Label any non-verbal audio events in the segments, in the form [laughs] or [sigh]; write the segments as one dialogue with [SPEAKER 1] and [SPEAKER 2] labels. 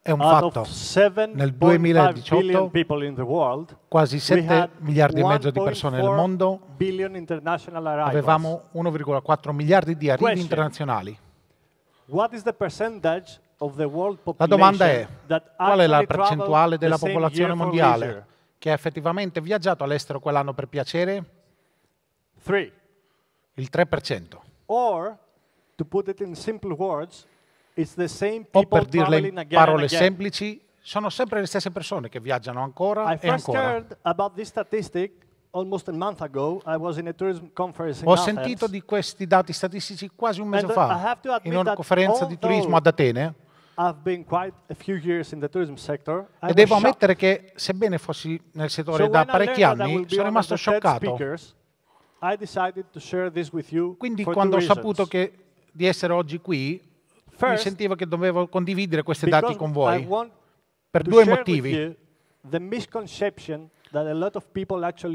[SPEAKER 1] è un fatto. Nel 2018
[SPEAKER 2] world, quasi 7 miliardi e mezzo di persone nel mondo, avevamo 1,4 miliardi di arrivi internazionali. la
[SPEAKER 1] domanda è, qual è la percentuale della popolazione mondiale
[SPEAKER 2] che ha effettivamente viaggiato all'estero quell'anno per piacere? Il 3%.
[SPEAKER 1] O, per put in semplici parole,
[SPEAKER 2] o per dirle in parole semplici, sono sempre le stesse persone che viaggiano ancora I e ancora.
[SPEAKER 1] Ago, Ho sentito
[SPEAKER 2] di questi dati statistici quasi un mese fa in una conferenza di turismo ad Atene.
[SPEAKER 1] Sector, e devo ammettere
[SPEAKER 2] che, sebbene fossi nel settore so da parecchi anni, sono rimasto scioccato.
[SPEAKER 1] Quindi, quando ho reasons. saputo
[SPEAKER 2] che, di essere oggi qui, mi sentivo che dovevo condividere questi dati con voi per due motivi.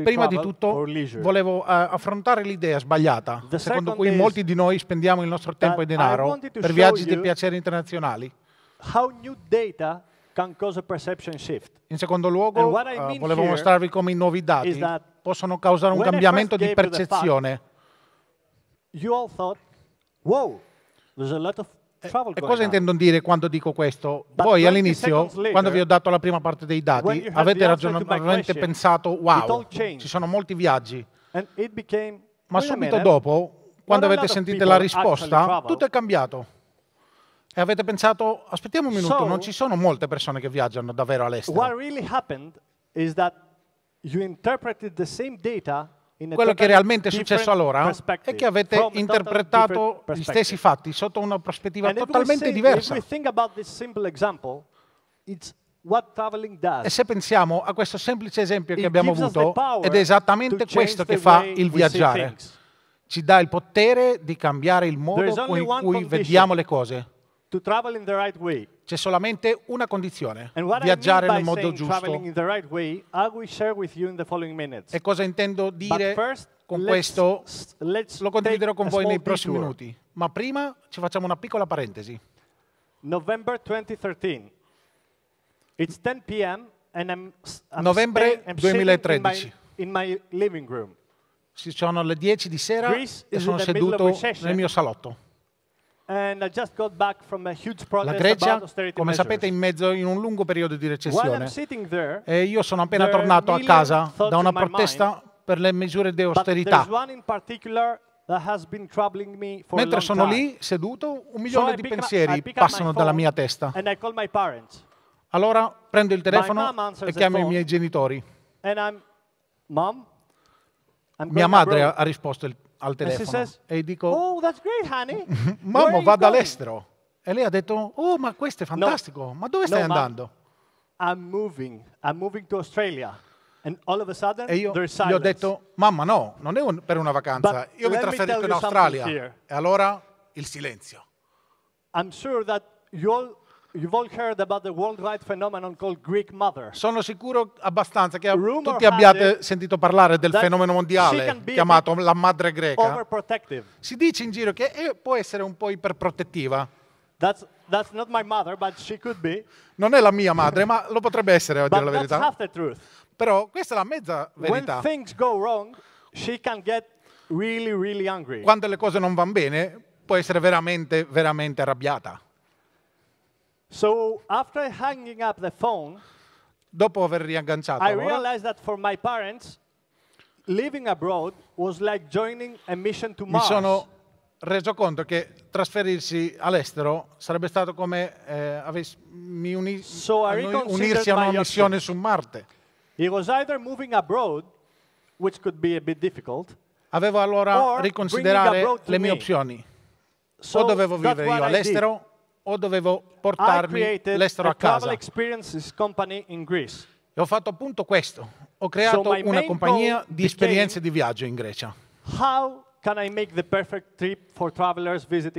[SPEAKER 2] Prima di tutto volevo uh, affrontare l'idea sbagliata, secondo cui molti di noi spendiamo il nostro tempo e denaro per viaggi di piacere internazionali. In secondo luogo, I eh, mean volevo mostrarvi come i nuovi dati possono causare un cambiamento di percezione. Fact, you all thought, wow, there's a lot of
[SPEAKER 1] eh, e cosa intendo
[SPEAKER 2] dire quando dico questo? Voi all'inizio, quando vi ho dato la prima parte dei dati, avete ragionevolmente pensato, wow, ci sono molti viaggi. Ma subito dopo, quando avete sentito la risposta, tutto è cambiato. E avete pensato, aspettiamo un minuto, non ci sono molte persone che viaggiano davvero all'estero. What really happened is that you interpreted the same data quello che realmente è successo allora è che avete interpretato gli stessi fatti sotto una prospettiva And totalmente see, diversa.
[SPEAKER 1] Example, e
[SPEAKER 2] se pensiamo a questo semplice esempio che abbiamo avuto, ed è esattamente questo che fa il viaggiare. Ci dà il potere di cambiare il modo in cui vediamo le cose. To in the right way. C'è solamente una condizione, viaggiare nel modo giusto. Right way, e cosa intendo dire first, con let's, questo? Let's lo condividerò con voi nei prossimi detour. minuti. Ma prima ci facciamo una piccola parentesi. November 2013. It's 10 p.m.
[SPEAKER 1] and I'm, I'm Novembre staying, I'm 2013. In my, in my living
[SPEAKER 2] room. Si sono le 10 di sera Greece e sono seduto nel mio salotto.
[SPEAKER 1] La Grecia, come sapete,
[SPEAKER 2] è in mezzo in un lungo periodo di recessione. There, e io sono appena tornato a casa da una protesta per le misure di austerità.
[SPEAKER 1] Mentre sono lì
[SPEAKER 2] seduto, un milione so di pensieri up, passano dalla mia testa. Allora prendo il telefono e chiamo i miei genitori. I'm, Mom, I'm
[SPEAKER 1] mia madre ha
[SPEAKER 2] risposto il al telefono says, e dico, oh,
[SPEAKER 1] that's great, honey. [laughs]
[SPEAKER 2] mamma, vado all'estero. E lei ha detto, oh, ma questo è fantastico, no, ma dove stai no, andando? I'm moving,
[SPEAKER 1] I'm moving to Australia. And all of a sudden, e io gli ho
[SPEAKER 2] detto, mamma no, non è un, per una vacanza, But io mi trasferisco in Australia.
[SPEAKER 1] E allora il silenzio. I'm sure that you all You've all heard about the worldwide phenomenon called Greek mother.
[SPEAKER 2] Sono sicuro abbastanza che Rumor tutti abbiate sentito parlare del fenomeno mondiale chiamato la madre greca. Si dice in giro che eh, può essere un po' iperprotettiva. That's, that's mother, non è la mia madre, ma lo potrebbe essere, a dire la verità. Però questa è la mezza verità. Wrong, really, really Quando le cose non vanno bene, può essere veramente, veramente arrabbiata. So after hanging up the phone,
[SPEAKER 1] dopo aver riagganciato,
[SPEAKER 2] I realized
[SPEAKER 1] that for my parents,
[SPEAKER 2] living abroad was like joining a mission to mi sono reso conto che trasferirsi all'estero sarebbe stato come eh, avessi, uni so unirsi a una missione su
[SPEAKER 1] Marte. It was either moving abroad, which could be a bit difficult,
[SPEAKER 2] Avevo allora riconsiderare le mie me. opzioni. So o dovevo vivere io all'estero o dovevo portarmi l'estero a casa. E
[SPEAKER 1] ho fatto appunto questo.
[SPEAKER 2] Ho creato so una compagnia di esperienze di viaggio in Grecia.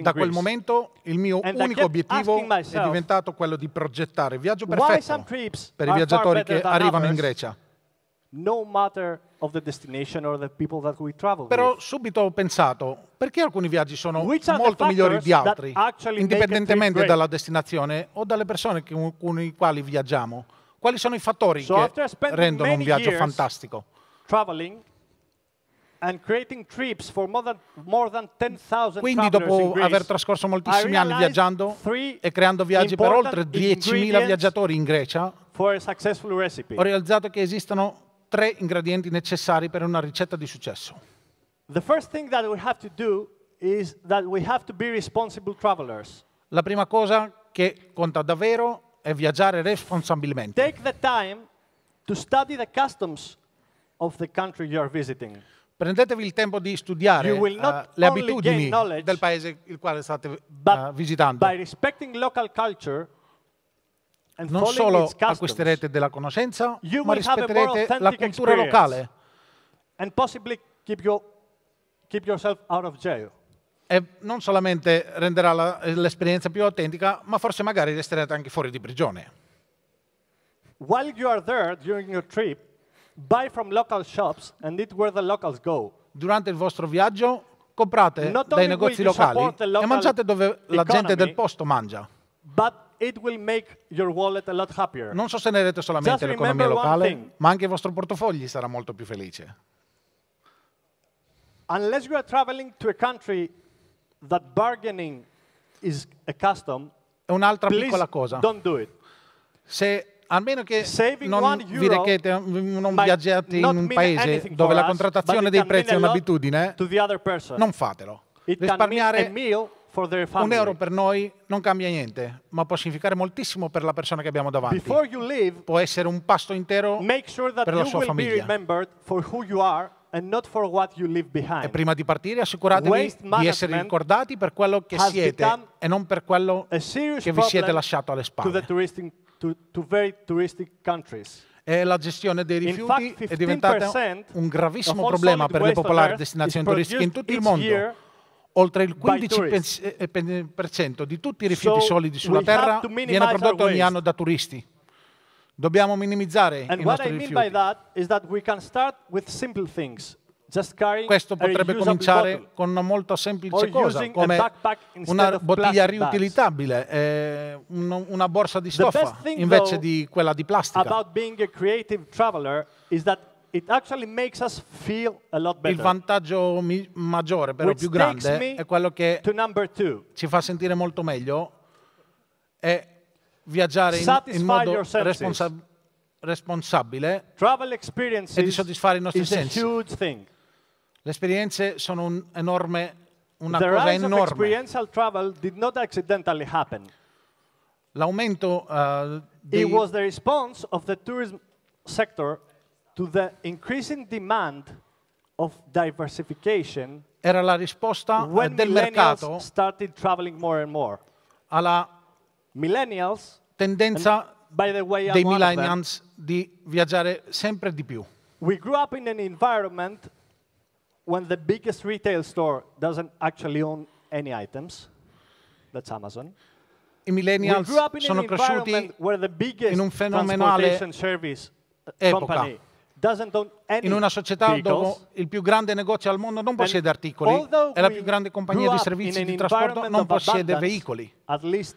[SPEAKER 1] da quel momento il mio And unico obiettivo myself, è diventato quello di progettare il viaggio perfetto per i viaggiatori che arrivano in Grecia no matter of the destination or the people that we travel
[SPEAKER 2] Però with. subito ho pensato, perché alcuni viaggi sono Which molto migliori di altri, indipendentemente dalla destinazione o dalle persone con le quali viaggiamo? Quali sono i fattori so che rendono un viaggio fantastico? And
[SPEAKER 1] trips for more than, more than 10, Quindi dopo Greece, aver trascorso moltissimi anni viaggiando
[SPEAKER 2] e creando viaggi per oltre 10.000 viaggiatori in Grecia, ho realizzato che esistono tre ingredienti necessari per una ricetta di successo. The first thing that we have to do is that we have to be responsible travelers. La prima cosa che conta davvero è viaggiare responsabilmente. Take the time to study the customs of the country you are visiting. Prendetevi il tempo di studiare uh, le abitudini del paese il quale state uh, visitando. By respecting local culture non solo acquisterete della conoscenza, ma rispetterete la cultura locale. Keep your, keep e non solamente renderà l'esperienza più autentica, ma forse magari resterete anche fuori di prigione. While you are there during your trip, buy from local shops and eat where the locals go. Durante il vostro viaggio comprate dai negozi locali local e mangiate
[SPEAKER 1] dove economy, la gente del
[SPEAKER 2] posto mangia.
[SPEAKER 1] But it will make your wallet a lot happier. Non sostenerete solamente l'economia locale,
[SPEAKER 2] ma anche il vostro portofogli sarà molto più felice.
[SPEAKER 1] Unless you are traveling to a country that bargaining is a
[SPEAKER 2] custom, un'altra piccola cosa. Don't do it. Se almeno che Saving non vi rechete, non viaggiate in un paese dove la contrattazione dei prezzi è un'abitudine,
[SPEAKER 1] non fatelo.
[SPEAKER 2] It Risparmiare
[SPEAKER 1] un euro
[SPEAKER 2] per noi non cambia niente, ma può significare moltissimo per la persona che abbiamo davanti. Leave, può essere un pasto
[SPEAKER 1] intero sure per la sua famiglia.
[SPEAKER 2] E prima di partire assicuratevi di essere ricordati per quello che siete e non per quello che vi siete lasciato alle spalle.
[SPEAKER 1] Touristic, to, to
[SPEAKER 2] e la gestione dei rifiuti fact, è diventata un gravissimo problema per le popolari destinazioni turistiche in tutto il mondo. Oltre il 15% eh, eh, di tutti i rifiuti solidi sulla Terra viene prodotto ogni anno da turisti. Dobbiamo minimizzare
[SPEAKER 1] And i nostri I mean rifiuti. That Questo potrebbe cominciare
[SPEAKER 2] con una molto semplice cosa, come una bottiglia riutilizzabile, eh, una borsa di stoffa invece though, di quella di plastica. About being
[SPEAKER 1] a creative traveler is that It actually makes us feel a lot better. Il vantaggio
[SPEAKER 2] mi- maggiore, però Which più grande, è quello che ci fa sentire molto meglio è viaggiare in, in modo responsa- responsabile e di soddisfare i nostri sensi. Le esperienze sono un enorme, una The cosa enorme. L'aumento uh, dei,
[SPEAKER 1] to the increasing demand of diversification
[SPEAKER 2] era la risposta
[SPEAKER 1] eh, del mercato started traveling more and more. alla millennials tendenza by the way, dei millennials di viaggiare sempre di più. We grew up in an environment when the biggest retail store doesn't actually own any items. That's Amazon.
[SPEAKER 2] I millennials sono cresciuti in un fenomenale eh, epoca. In una società dove il più grande negozio al mondo non possiede articoli e la più grande compagnia di servizi di trasporto non possiede veicoli, at least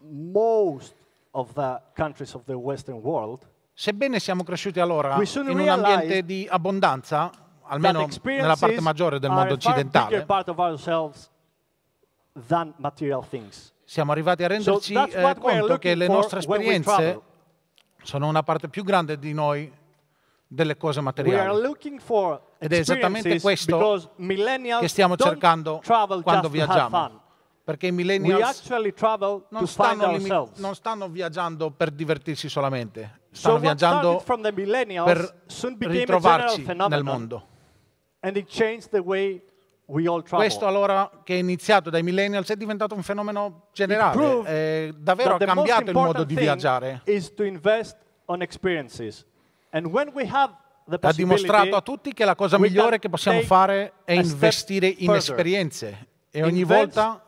[SPEAKER 2] most of the countries of the Western world, sebbene siamo cresciuti allora in un ambiente di abbondanza, almeno nella parte maggiore del mondo occidentale, siamo arrivati a renderci so eh, conto che le nostre esperienze sono una parte più grande di noi delle cose materiali.
[SPEAKER 1] Ed è esattamente questo che stiamo cercando quando viaggiamo.
[SPEAKER 2] Perché i millennials non stanno, non stanno, viaggiando per divertirsi solamente, stanno so viaggiando per ritrovarci nel mondo. Questo allora che è iniziato dai millennials è diventato un fenomeno generale, è davvero ha cambiato il modo di viaggiare. Is to invest on
[SPEAKER 1] experiences ha dimostrato a tutti che la cosa migliore che possiamo fare è investire in esperienze e ogni volta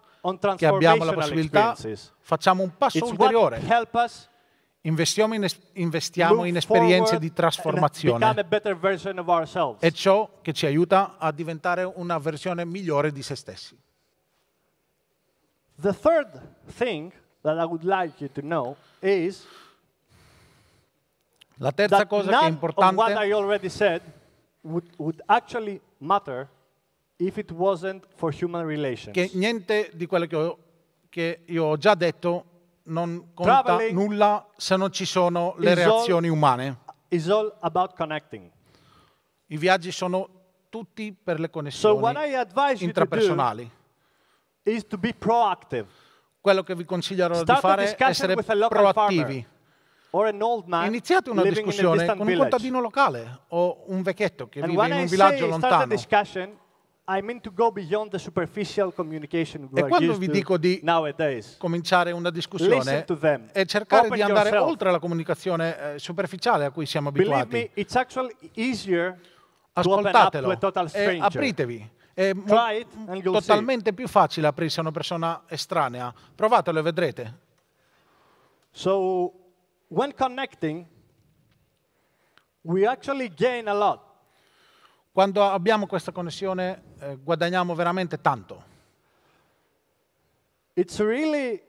[SPEAKER 1] che abbiamo la possibilità
[SPEAKER 2] facciamo un passo ulteriore. Investiamo in, investiamo in esperienze di trasformazione e ciò che ci aiuta a diventare una versione migliore di se stessi. The third thing that I would like you to know is la terza cosa che è importante what I
[SPEAKER 1] already said would, would actually matter
[SPEAKER 2] if it wasn't for human relations. Che niente di quello che, ho, che io ho già detto non conta Traveling nulla se non ci sono le reazioni all, umane. Is all about connecting. I viaggi sono tutti per
[SPEAKER 1] le connessioni so intrapersonali.
[SPEAKER 2] Quello che vi consiglierò di fare è essere proattivi. Farmer. È iniziata una discussione con un contadino locale o un vecchietto che vive in un villaggio lontano.
[SPEAKER 1] I mean to go beyond the superficial communication e quando vi dico
[SPEAKER 2] di nowadays. cominciare una discussione e cercare di andare yourself. oltre la comunicazione eh, superficiale a cui siamo abituati, me, ascoltatelo e apritevi. È totalmente see. più facile aprirsi a una persona estranea. Provatelo e vedrete. So, when connecting, we actually gain a lot. Quando abbiamo questa connessione eh, guadagniamo veramente tanto. It's really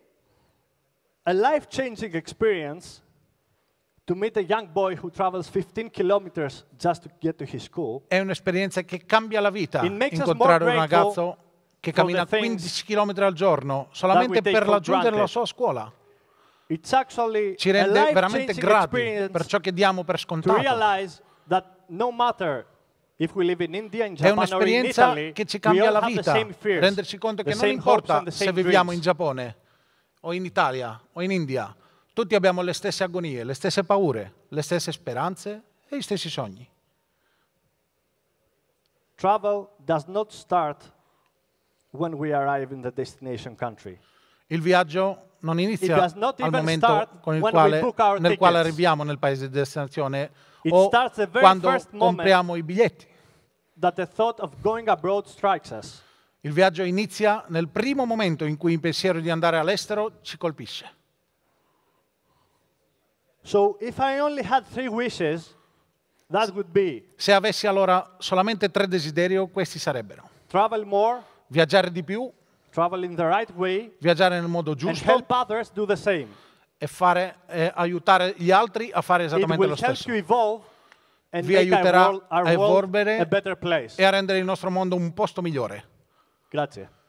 [SPEAKER 2] a life-changing experience to meet a young
[SPEAKER 1] boy who travels 15 kilometers just to get to his school. È un'esperienza che cambia la vita. Incontrare un ragazzo
[SPEAKER 2] che cammina 15 km al giorno solamente per raggiungere la sua scuola ci rende veramente grati per ciò che diamo per scontato.
[SPEAKER 1] No in Japan, è un'esperienza Italy, che ci cambia la vita, fears, renderci conto che non importa se viviamo dreams. in
[SPEAKER 2] Giappone o in Italia o in India, tutti abbiamo le stesse agonie, le stesse paure, le stesse speranze e gli stessi sogni. Travel
[SPEAKER 1] does not start when we arrive in the destination Il
[SPEAKER 2] viaggio non inizia al momento quale, nel quale arriviamo nel paese di destinazione o quando compriamo i biglietti. Il viaggio inizia nel primo momento in cui il pensiero di andare all'estero ci colpisce. So wishes, Se avessi allora solamente tre desideri, questi sarebbero. More, viaggiare di più travel the right way, viaggiare nel modo giusto and help others do the same. e fare, eh, aiutare gli altri a fare esattamente lo stesso. Evolve, Vi aiuterà a evolvere a e a rendere il nostro mondo un posto migliore. Grazie.